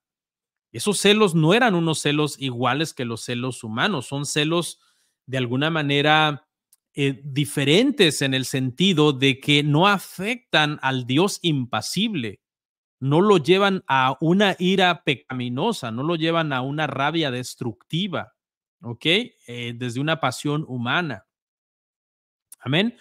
Esos celos no eran unos celos iguales que los celos humanos, son celos de alguna manera eh, diferentes en el sentido de que no afectan al Dios impasible, no lo llevan a una ira pecaminosa, no lo llevan a una rabia destructiva, ¿ok? Eh, desde una pasión humana. Amén.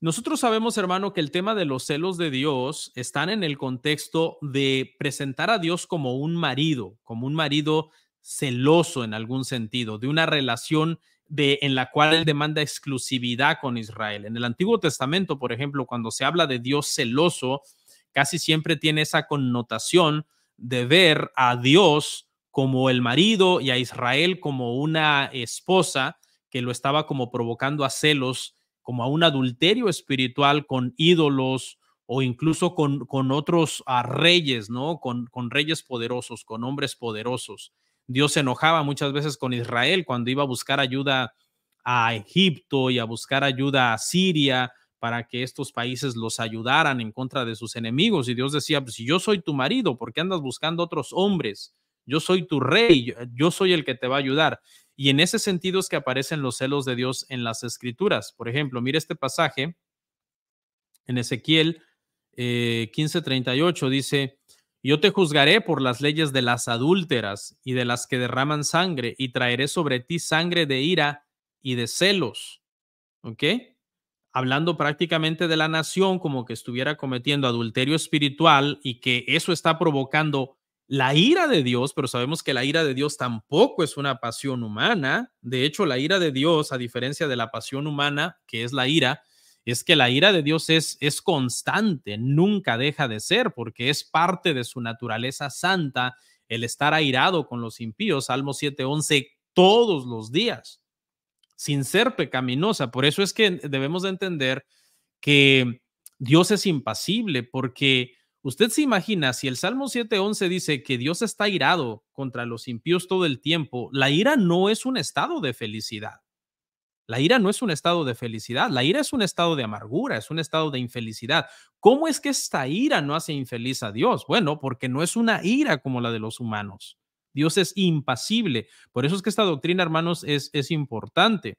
Nosotros sabemos, hermano, que el tema de los celos de Dios están en el contexto de presentar a Dios como un marido, como un marido celoso en algún sentido, de una relación de, en la cual él demanda exclusividad con Israel. En el Antiguo Testamento, por ejemplo, cuando se habla de Dios celoso, casi siempre tiene esa connotación de ver a Dios como el marido y a Israel como una esposa que lo estaba como provocando a celos, como a un adulterio espiritual con ídolos o incluso con, con otros ah, reyes, ¿no? Con, con reyes poderosos, con hombres poderosos. Dios se enojaba muchas veces con Israel cuando iba a buscar ayuda a Egipto y a buscar ayuda a Siria para que estos países los ayudaran en contra de sus enemigos. Y Dios decía, pues, si yo soy tu marido, ¿por qué andas buscando otros hombres? Yo soy tu rey, yo soy el que te va a ayudar. Y en ese sentido es que aparecen los celos de Dios en las escrituras. Por ejemplo, mire este pasaje en Ezequiel 15:38, eh, dice, yo te juzgaré por las leyes de las adúlteras y de las que derraman sangre, y traeré sobre ti sangre de ira y de celos. ¿Ok? hablando prácticamente de la nación como que estuviera cometiendo adulterio espiritual y que eso está provocando la ira de Dios, pero sabemos que la ira de Dios tampoco es una pasión humana. De hecho, la ira de Dios, a diferencia de la pasión humana, que es la ira, es que la ira de Dios es, es constante, nunca deja de ser, porque es parte de su naturaleza santa el estar airado con los impíos. Salmo 7:11, todos los días sin ser pecaminosa. Por eso es que debemos de entender que Dios es impasible, porque usted se imagina, si el Salmo 7.11 dice que Dios está irado contra los impíos todo el tiempo, la ira no es un estado de felicidad. La ira no es un estado de felicidad, la ira es un estado de amargura, es un estado de infelicidad. ¿Cómo es que esta ira no hace infeliz a Dios? Bueno, porque no es una ira como la de los humanos. Dios es impasible. Por eso es que esta doctrina, hermanos, es, es importante.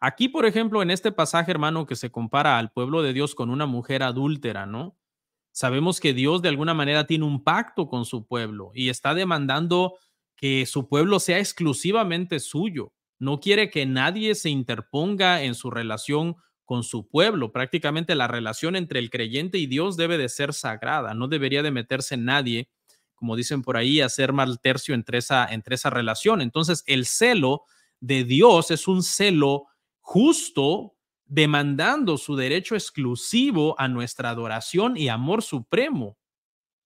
Aquí, por ejemplo, en este pasaje, hermano, que se compara al pueblo de Dios con una mujer adúltera, ¿no? Sabemos que Dios de alguna manera tiene un pacto con su pueblo y está demandando que su pueblo sea exclusivamente suyo. No quiere que nadie se interponga en su relación con su pueblo. Prácticamente la relación entre el creyente y Dios debe de ser sagrada. No debería de meterse nadie como dicen por ahí, hacer mal tercio entre esa, entre esa relación. Entonces, el celo de Dios es un celo justo, demandando su derecho exclusivo a nuestra adoración y amor supremo,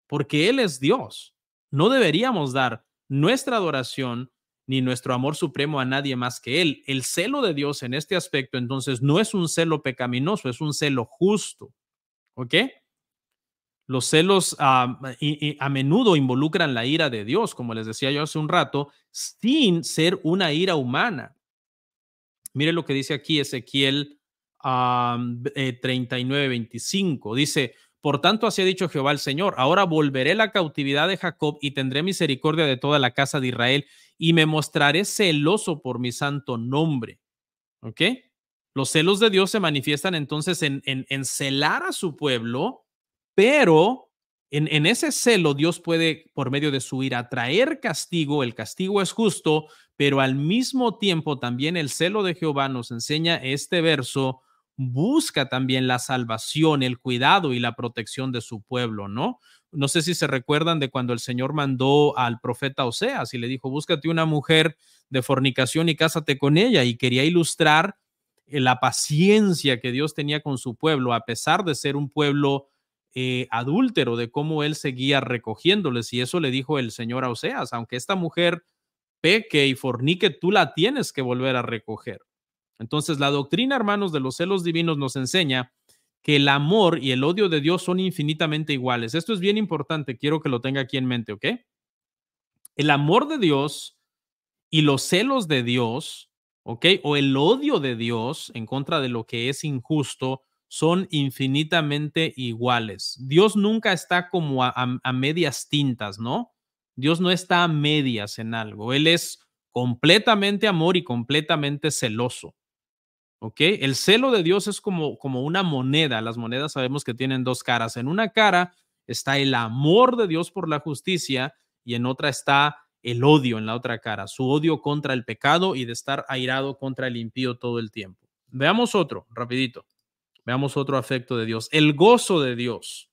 porque Él es Dios. No deberíamos dar nuestra adoración ni nuestro amor supremo a nadie más que Él. El celo de Dios en este aspecto, entonces, no es un celo pecaminoso, es un celo justo. ¿Ok? Los celos ah, a menudo involucran la ira de Dios, como les decía yo hace un rato, sin ser una ira humana. Mire lo que dice aquí Ezequiel 39, ah, 25. Eh, dice, por tanto, así ha dicho Jehová el Señor, ahora volveré la cautividad de Jacob y tendré misericordia de toda la casa de Israel y me mostraré celoso por mi santo nombre. ¿Ok? Los celos de Dios se manifiestan entonces en, en celar a su pueblo pero en, ese celo Dios puede, por medio de su ira, traer castigo. El castigo es justo, pero al mismo tiempo también el celo de Jehová nos enseña este verso, busca también la salvación, el cuidado y la protección de su pueblo, ¿no? No sé si se recuerdan de cuando el Señor mandó al profeta Oseas y le dijo, búscate una mujer de fornicación y cásate con ella. Y quería ilustrar eh, la paciencia que Dios tenía con su pueblo, a pesar de ser un pueblo eh, adúltero, de cómo él seguía recogiéndoles. Y eso le dijo el Señor a Oseas, aunque esta mujer peque y fornique, tú la tienes que volver a recoger. Entonces, la doctrina, hermanos, de los celos divinos nos enseña que el amor y el odio de Dios son infinitamente iguales. Esto es bien importante, quiero que lo tenga aquí en mente, ¿ok? El amor de Dios y los celos de Dios, ¿ok? O el odio de Dios en contra de lo que es injusto, son infinitamente iguales. Dios nunca está como a, medias tintas, ¿no? Dios no está a medias en algo. Él es completamente amor y completamente celoso. ¿Ok? El celo de Dios es como, como una moneda. Las monedas sabemos que tienen dos caras. En una cara está el amor de Dios por la justicia y en otra está el odio en la otra cara, su odio contra el pecado y de estar airado contra el impío todo el tiempo. Veamos otro, rapidito. Veamos otro afecto de Dios, el gozo de Dios.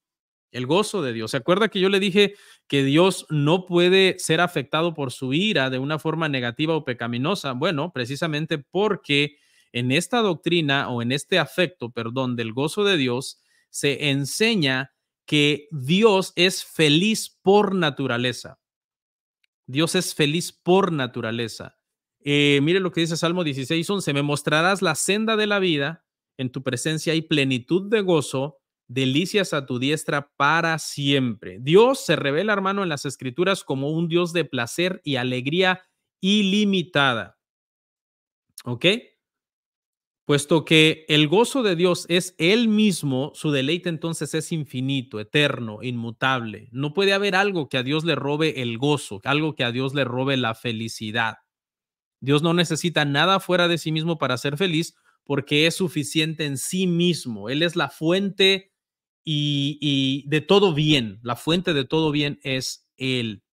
El gozo de Dios. ¿Se acuerda que yo le dije que Dios no puede ser afectado por su ira de una forma negativa o pecaminosa? Bueno, precisamente porque en esta doctrina o en este afecto, perdón, del gozo de Dios, se enseña que Dios es feliz por naturaleza. Dios es feliz por naturaleza. Eh, mire lo que dice Salmo 16, 11, me mostrarás la senda de la vida, en tu presencia hay plenitud de gozo, delicias a tu diestra para siempre. Dios se revela, hermano, en las escrituras como un Dios de placer y alegría ilimitada. ¿Ok? Puesto que el gozo de Dios es Él mismo, su deleite entonces es infinito, eterno, inmutable. No puede haber algo que a Dios le robe el gozo, algo que a Dios le robe la felicidad. Dios no necesita nada fuera de sí mismo para ser feliz, porque es suficiente en sí mismo. Él es la fuente y, de todo bien. La fuente de todo bien es Él.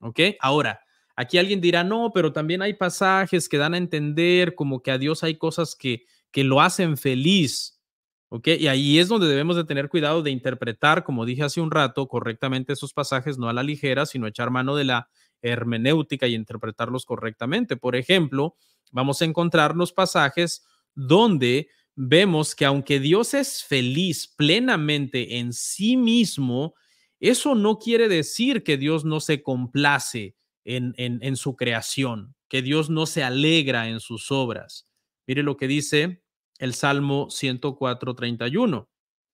¿Ok? Ahora, aquí alguien dirá, no, pero también hay pasajes que dan a entender como que a Dios hay cosas que, que lo hacen feliz. ¿Ok? Y ahí es donde debemos de tener cuidado de interpretar, como dije hace un rato, correctamente esos pasajes, no a la ligera, sino echar mano de la hermenéutica y interpretarlos correctamente. Por ejemplo, vamos a encontrar los pasajes donde vemos que aunque Dios es feliz plenamente en sí mismo, eso no quiere decir que Dios no se complace en, en, su creación, que Dios no se alegra en sus obras. Mire lo que dice el Salmo 104,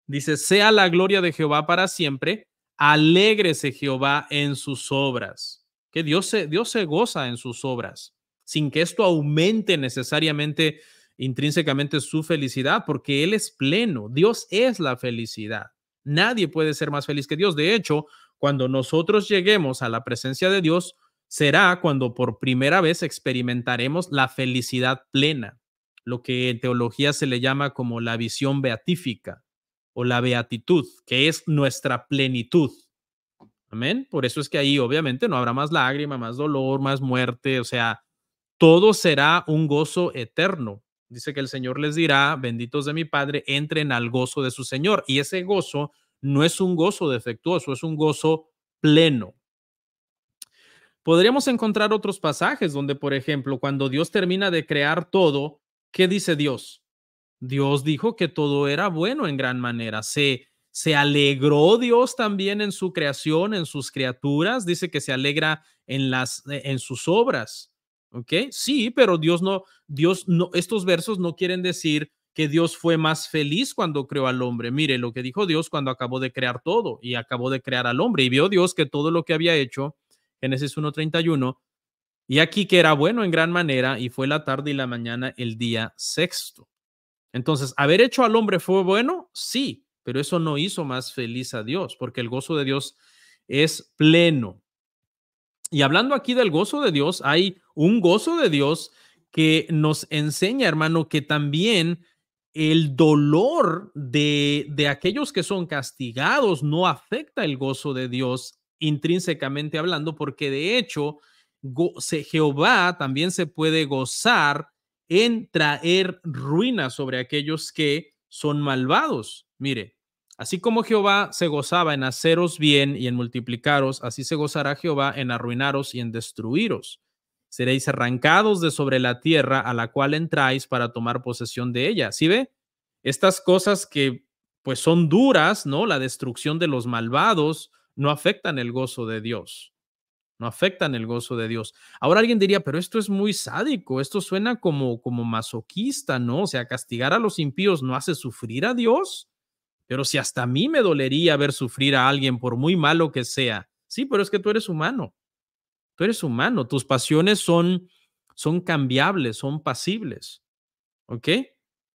Dice, sea la gloria de Jehová para siempre, alégrese Jehová en sus obras, que Dios se, Dios se goza en sus obras, sin que esto aumente necesariamente intrínsecamente su felicidad porque Él es pleno, Dios es la felicidad. Nadie puede ser más feliz que Dios. De hecho, cuando nosotros lleguemos a la presencia de Dios, será cuando por primera vez experimentaremos la felicidad plena, lo que en teología se le llama como la visión beatífica o la beatitud, que es nuestra plenitud. Amén. Por eso es que ahí obviamente no habrá más lágrima, más dolor, más muerte, o sea, todo será un gozo eterno. Dice que el Señor les dirá, benditos de mi Padre, entren al gozo de su Señor. Y ese gozo no es un gozo defectuoso, es un gozo pleno. Podríamos encontrar otros pasajes donde, por ejemplo, cuando Dios termina de crear todo, ¿qué dice Dios? Dios dijo que todo era bueno en gran manera. Se, se alegró Dios también en su creación, en sus criaturas. Dice que se alegra en, las, en sus obras. ¿Ok? Sí, pero Dios no, Dios no, estos versos no quieren decir que Dios fue más feliz cuando creó al hombre. Mire lo que dijo Dios cuando acabó de crear todo y acabó de crear al hombre y vio Dios que todo lo que había hecho, Génesis 1.31, y aquí que era bueno en gran manera y fue la tarde y la mañana el día sexto. Entonces, haber hecho al hombre fue bueno, sí, pero eso no hizo más feliz a Dios, porque el gozo de Dios es pleno. Y hablando aquí del gozo de Dios, hay un gozo de Dios que nos enseña, hermano, que también el dolor de, de aquellos que son castigados no afecta el gozo de Dios intrínsecamente hablando, porque de hecho Jehová también se puede gozar en traer ruina sobre aquellos que son malvados. Mire, así como Jehová se gozaba en haceros bien y en multiplicaros, así se gozará Jehová en arruinaros y en destruiros seréis arrancados de sobre la tierra a la cual entráis para tomar posesión de ella. ¿Sí ve? Estas cosas que pues son duras, ¿no? La destrucción de los malvados no afectan el gozo de Dios. No afectan el gozo de Dios. Ahora alguien diría, pero esto es muy sádico, esto suena como como masoquista, ¿no? O sea, castigar a los impíos no hace sufrir a Dios. Pero si hasta a mí me dolería ver sufrir a alguien por muy malo que sea. Sí, pero es que tú eres humano. Tú eres humano, tus pasiones son, son cambiables, son pasibles. ¿Ok?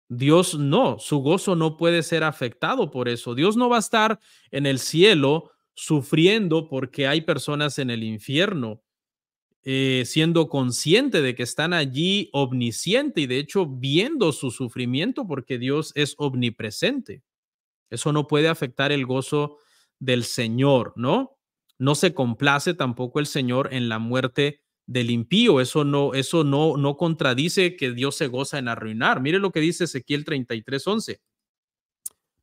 Dios no, su gozo no puede ser afectado por eso. Dios no va a estar en el cielo sufriendo porque hay personas en el infierno, eh, siendo consciente de que están allí omnisciente y de hecho viendo su sufrimiento porque Dios es omnipresente. Eso no puede afectar el gozo del Señor, ¿no? No se complace tampoco el Señor en la muerte del impío. Eso no, eso no, no contradice que Dios se goza en arruinar. Mire lo que dice Ezequiel 33:11.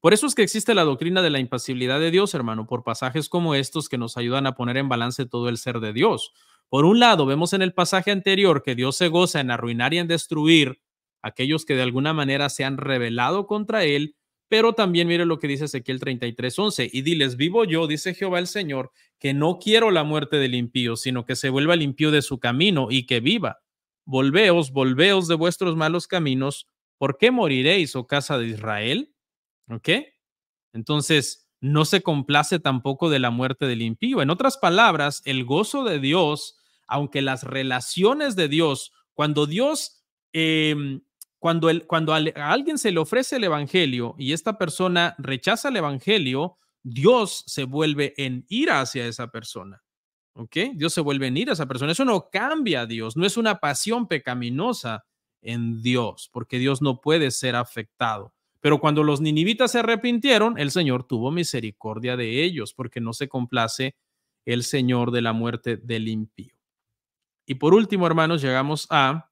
Por eso es que existe la doctrina de la impasibilidad de Dios, hermano, por pasajes como estos que nos ayudan a poner en balance todo el ser de Dios. Por un lado, vemos en el pasaje anterior que Dios se goza en arruinar y en destruir aquellos que de alguna manera se han rebelado contra Él pero también mire lo que dice Ezequiel 33:11, y diles, vivo yo, dice Jehová el Señor, que no quiero la muerte del impío, sino que se vuelva limpio de su camino y que viva. Volveos, volveos de vuestros malos caminos, ¿por qué moriréis, oh casa de Israel? ¿Ok? Entonces, no se complace tampoco de la muerte del impío. En otras palabras, el gozo de Dios, aunque las relaciones de Dios, cuando Dios em, cuando, cuando a alguien se le ofrece el Evangelio y esta persona rechaza el Evangelio, Dios se vuelve en ira hacia esa persona. ¿Ok? Dios se vuelve en ira a esa persona. Eso no cambia a Dios, no es una pasión pecaminosa en Dios, porque Dios no puede ser afectado. Pero cuando los ninivitas se arrepintieron, el Señor tuvo misericordia de ellos, porque no se complace el Señor de la muerte del impío. Y por último, hermanos, llegamos a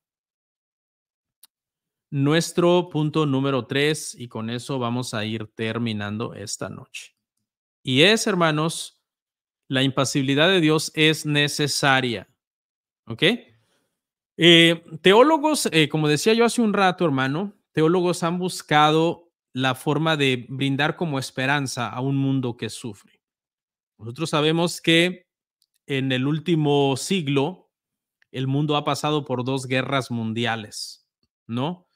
nuestro punto número tres, y con eso vamos a ir terminando esta noche. Y es, hermanos, la impasibilidad de Dios es necesaria. ¿Ok? Eh, teólogos, eh, como decía yo hace un rato, hermano, teólogos han buscado la forma de brindar como esperanza a un mundo que sufre. Nosotros sabemos que en el último siglo el mundo ha pasado por dos guerras mundiales, ¿no?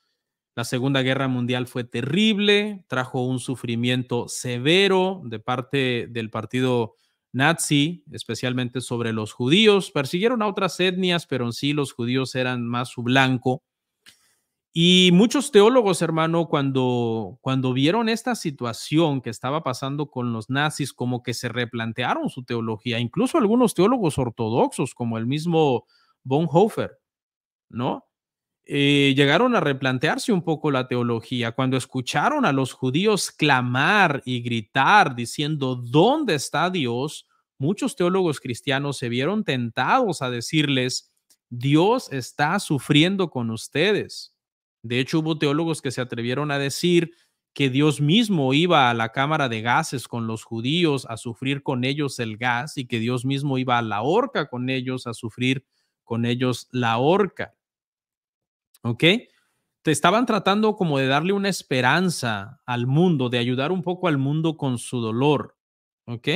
La Segunda Guerra Mundial fue terrible, trajo un sufrimiento severo de parte del partido nazi, especialmente sobre los judíos. Persiguieron a otras etnias, pero en sí los judíos eran más su blanco. Y muchos teólogos, hermano, cuando, cuando vieron esta situación que estaba pasando con los nazis, como que se replantearon su teología, incluso algunos teólogos ortodoxos, como el mismo Bonhoeffer, ¿no? Eh, llegaron a replantearse un poco la teología cuando escucharon a los judíos clamar y gritar diciendo, ¿dónde está Dios? Muchos teólogos cristianos se vieron tentados a decirles, Dios está sufriendo con ustedes. De hecho, hubo teólogos que se atrevieron a decir que Dios mismo iba a la cámara de gases con los judíos a sufrir con ellos el gas y que Dios mismo iba a la horca con ellos a sufrir con ellos la horca. ¿ok? Te estaban tratando como de darle una esperanza al mundo, de ayudar un poco al mundo con su dolor, ¿ok?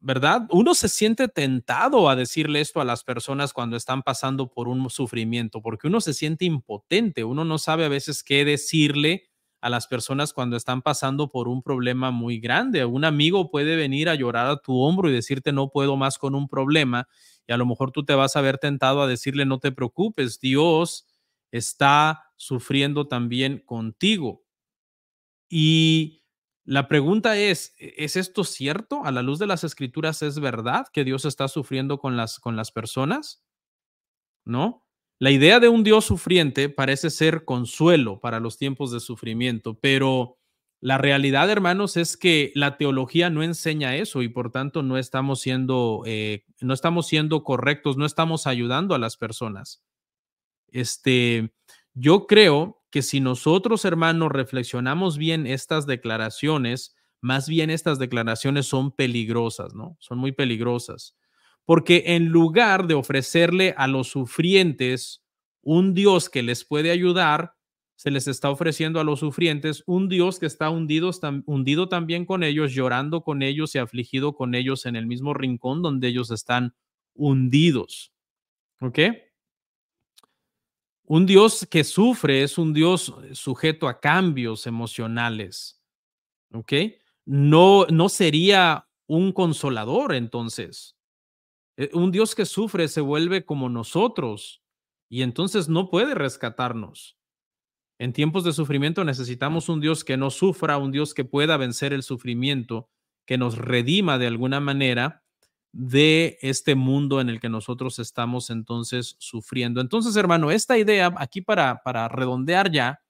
¿Verdad? Uno se siente tentado a decirle esto a las personas cuando están pasando por un sufrimiento, porque uno se siente impotente, uno no sabe a veces qué decirle a las personas cuando están pasando por un problema muy grande. Un amigo puede venir a llorar a tu hombro y decirte no puedo más con un problema y a lo mejor tú te vas a ver tentado a decirle no te preocupes, Dios está sufriendo también contigo. Y la pregunta es, ¿e-, ¿es esto cierto? A la luz de las escrituras, ¿es verdad que Dios está sufriendo con las, con las personas? ¿No? La idea de un Dios sufriente parece ser consuelo para los tiempos de sufrimiento, pero la realidad, hermanos, es que la teología no enseña eso y por tanto no estamos siendo, eh, no estamos siendo correctos, no estamos ayudando a las personas. Este, yo creo que si nosotros, hermanos, reflexionamos bien estas declaraciones, más bien estas declaraciones son peligrosas, ¿no? Son muy peligrosas. Porque en lugar de ofrecerle a los sufrientes un Dios que les puede ayudar, se les está ofreciendo a los sufrientes un Dios que está hundido, hundido también con ellos, llorando con ellos y afligido con ellos en el mismo rincón donde ellos están hundidos. ¿Ok? Un Dios que sufre es un Dios eh, sujeto a cambios emocionales. ¿Ok? No, no sería un consolador entonces. Eh, un Dios que sufre se vuelve como nosotros y entonces no puede rescatarnos. En tiempos de sufrimiento necesitamos un Dios que no sufra, un Dios que pueda vencer el sufrimiento, que nos redima de alguna manera de este mundo en el que nosotros estamos entonces sufriendo. Entonces, hermano, esta idea, aquí para, para redondear ya,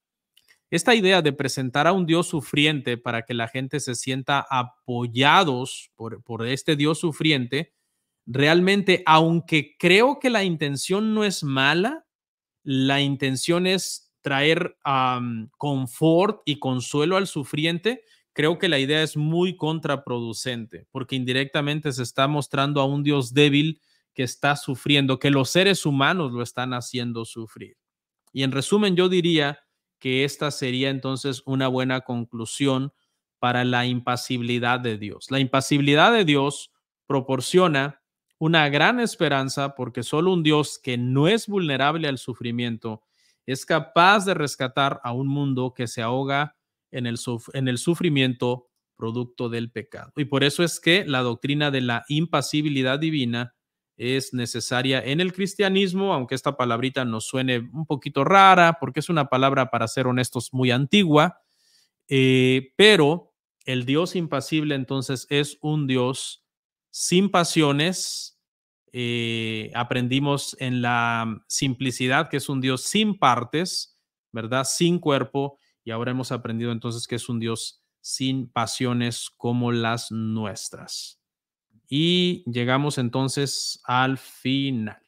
esta idea de presentar a un Dios sufriente para que la gente se sienta apoyados por, por este Dios sufriente, realmente, aunque creo que la intención no es mala, la intención es traer confort y consuelo al sufriente, creo que la idea es muy contraproducente, porque indirectamente se está mostrando a un Dios débil que está sufriendo, que los seres humanos lo están haciendo sufrir. Y en resumen, yo diría que esta sería entonces una buena conclusión para la impasibilidad de Dios. La impasibilidad de Dios proporciona una gran esperanza porque solo un Dios que no es vulnerable al sufrimiento es capaz de rescatar a un mundo que se ahoga en el, sufrimiento producto del pecado. Y por eso es que la doctrina de la impasibilidad divina es necesaria en el cristianismo, aunque esta palabrita nos suene un poquito rara, porque es una palabra, para ser honestos, muy antigua, eh, pero el Dios impasible entonces es un Dios sin pasiones. Eh, aprendimos en la simplicidad que es un Dios sin partes, ¿verdad? Sin cuerpo y ahora hemos aprendido entonces que es un Dios sin pasiones como las nuestras. Y llegamos entonces al final.